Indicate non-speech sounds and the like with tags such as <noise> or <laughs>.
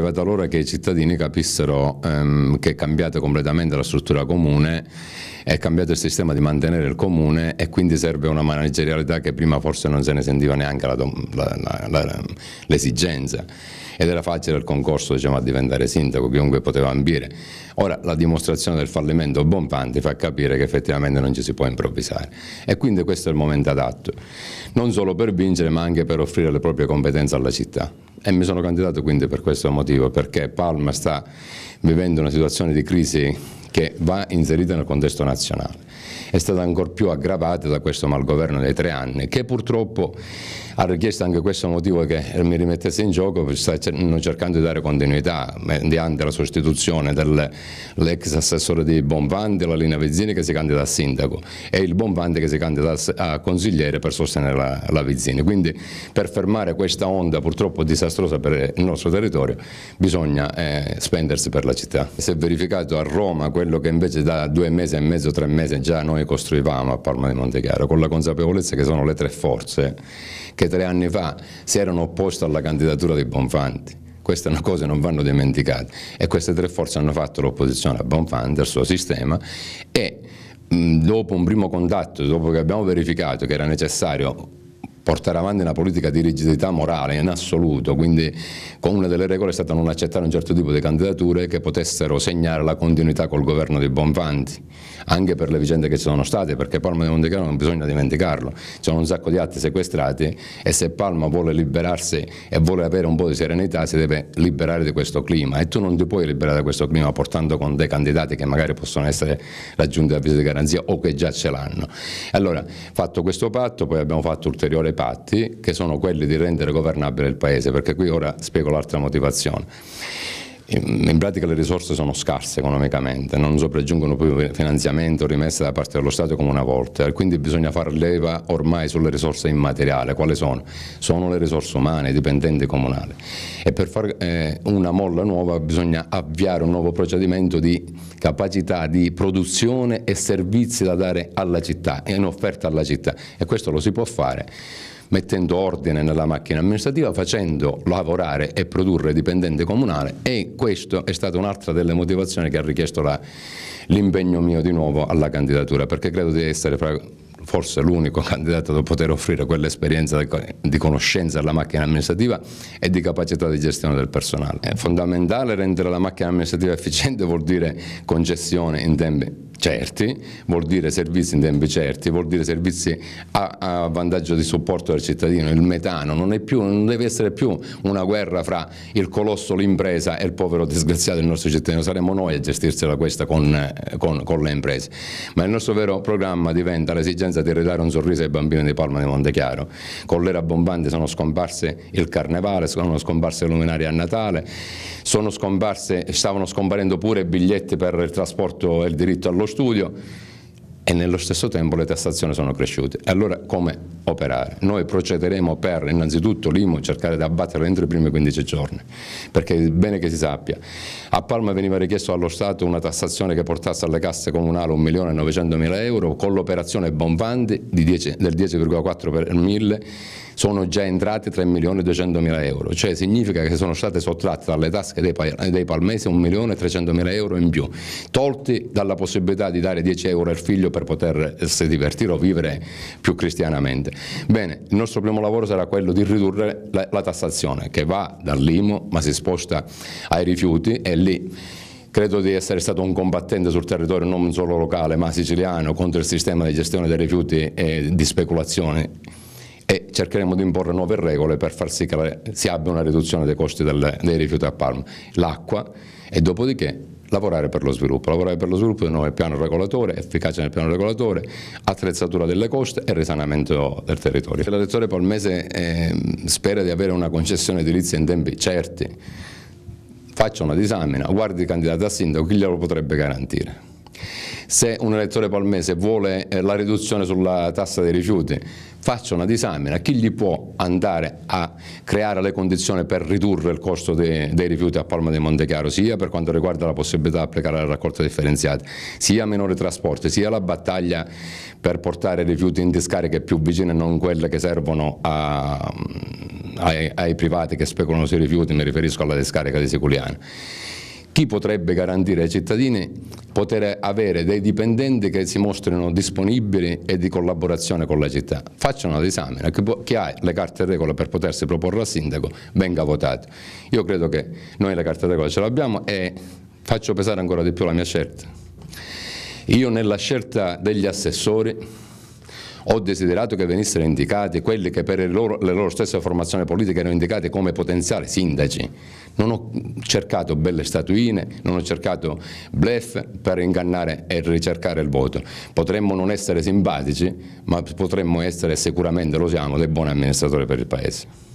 Doveva da allora che i cittadini capissero ehm, che è cambiata completamente la struttura comune, è cambiato il sistema di mantenere il comune e quindi serve una managerialità che prima forse non se ne sentiva neanche la, la, la, l'esigenza ed era facile il concorso diciamo, a diventare sindaco, chiunque poteva ambire. Ora la dimostrazione del fallimento Bonfanti fa capire che effettivamente non ci si può improvvisare e quindi questo è il momento adatto, non solo per vincere ma anche per offrire le proprie competenze alla città e mi sono candidato quindi per questo motivo, perché Palma sta vivendo una situazione di crisi che va inserita nel contesto nazionale. È stata ancora più aggravata da questo malgoverno dei tre anni, che purtroppo ha richiesto anche questo motivo che mi rimettesse in gioco, stanno cercando di dare continuità mediante la sostituzione dell'ex assessore di Bonvanti, la linea Vizzini che si candida a sindaco e il Bonvanti che si candida a consigliere per sostenere la, la Vizzini. Quindi per fermare questa onda purtroppo disastrosa per il nostro territorio bisogna eh, spendersi per la città. Si è verificato a Roma quello che invece da due mesi e mezzo, tre mesi già noi costruivamo a Palma di Montechiaro con la consapevolezza che sono le tre forze che tre anni fa si erano opposte alla candidatura di Bonfanti. Queste una cosa non vanno dimenticate e queste tre forze hanno fatto l'opposizione a Bonfanti, al suo sistema e dopo un primo contatto, dopo che abbiamo verificato che era necessario portare avanti una politica di rigidità morale in assoluto, quindi con una delle regole è stata non accettare un certo tipo di candidature che potessero segnare la continuità col governo di Bonfanti, anche per le vicende che ci sono state, perché Palma di Montecano non bisogna dimenticarlo, ci sono un sacco di atti sequestrati e se Palma vuole liberarsi e vuole avere un po' di serenità si deve liberare di questo clima e tu non ti puoi liberare da questo clima portando con dei candidati che magari possono essere raggiunti da visita di garanzia o che già ce l'hanno. Allora, fatto questo patto, poi abbiamo fatto ulteriori impatti che sono quelli di rendere governabile il Paese, perché qui ora spiego l'altra motivazione in pratica le risorse sono scarse economicamente, non sopraggiungono più finanziamento rimesse da parte dello Stato come una volta, quindi bisogna far leva ormai sulle risorse immateriali, quali sono? Sono le risorse umane, dipendenti comunali e per fare eh, una molla nuova bisogna avviare un nuovo procedimento di capacità di produzione e servizi da dare alla città, in offerta alla città e questo lo si può fare mettendo ordine nella macchina amministrativa, facendo lavorare e produrre dipendente comunale e questa è stata un'altra delle motivazioni che ha richiesto l'impegno mio di nuovo alla candidatura, perché credo di essere forse l'unico <laughs> candidato da poter offrire quell'esperienza di conoscenza della macchina amministrativa e di capacità di gestione del personale. È fondamentale rendere la macchina amministrativa efficiente vuol dire congestione in tempi certi, vuol dire servizi in tempi certi, vuol dire servizi a, a vantaggio di supporto del cittadino, il metano, non, più, non, deve essere più una guerra fra il colosso, l'impresa e il povero disgraziato del nostro cittadino, saremo noi a gestirsela questa con, con, con, le imprese, ma il nostro vero programma diventa l'esigenza di ridare un sorriso ai bambini di Palma di Montechiaro, con l'era bombante sono scomparse il carnevale, sono scomparse le luminari a Natale, scomparse, stavano scomparendo pure i biglietti per il trasporto e il diritto allo studio e nello stesso tempo le tassazioni sono cresciute. Allora come operare? Noi procederemo per innanzitutto l'IMU cercare di abbatterlo entro i primi 15 giorni, perché è bene che si sappia. A Palma veniva richiesto allo Stato una tassazione che portasse alle casse comunali 1.900.000 euro con l'operazione Bonvanti del 10,4 per 1000 sono già entrati 3 milioni e 200 mila euro, cioè significa che sono state sottratte dalle tasche dei, dei palmesi 1 milione e 300 mila euro in più, tolti dalla possibilità di dare 10 euro al figlio per potersi eh, divertire o vivere più cristianamente. Bene, il nostro primo lavoro sarà quello di ridurre la, la tassazione che va dall'IMO ma si sposta ai rifiuti e lì credo di essere stato un combattente sul territorio non solo locale ma siciliano contro il sistema di gestione dei rifiuti e di speculazione cercheremo di imporre nuove regole per far sì che si abbia una riduzione dei costi delle, dei rifiuti a Palma, l'acqua e dopodiché lavorare per lo sviluppo, lavorare per lo sviluppo di un nuovo piano regolatore, efficacia nel piano regolatore, attrezzatura delle coste e risanamento del territorio. Se l'elettore palmese eh, spera di avere una concessione edilizia in tempi certi, faccia una disamina, guardi il candidato a sindaco, chi glielo potrebbe garantire? Se un elettore palmese vuole eh, la riduzione sulla tassa dei rifiuti, faccia una disamina, chi gli può andare a creare le condizioni per ridurre il costo dei, dei rifiuti a Palma di Montechiaro, sia per quanto riguarda la possibilità di applicare la raccolta differenziata, sia minori trasporti, sia la battaglia per portare i rifiuti in discariche più vicine, e non quelle che servono a, mm, ai, ai privati che speculano sui rifiuti, mi riferisco alla discarica di Siculiana. Chi potrebbe garantire ai cittadini poter avere dei dipendenti che si mostrino disponibili e di collaborazione con la città? Facciano una disamina, chi ha le carte regole per potersi proporre al sindaco venga votato. Io credo che noi le carte regole ce l'abbiamo e faccio pesare ancora di più la mia scelta. Io nella scelta degli assessori ho desiderato che venissero indicati quelli che per loro, le loro stesse formazioni politiche erano indicati come potenziali sindaci. Non ho cercato belle statuine, non ho cercato blef per ingannare e ricercare il voto. Potremmo non essere simpatici, ma potremmo essere sicuramente, lo siamo, dei buoni amministratori per il Paese.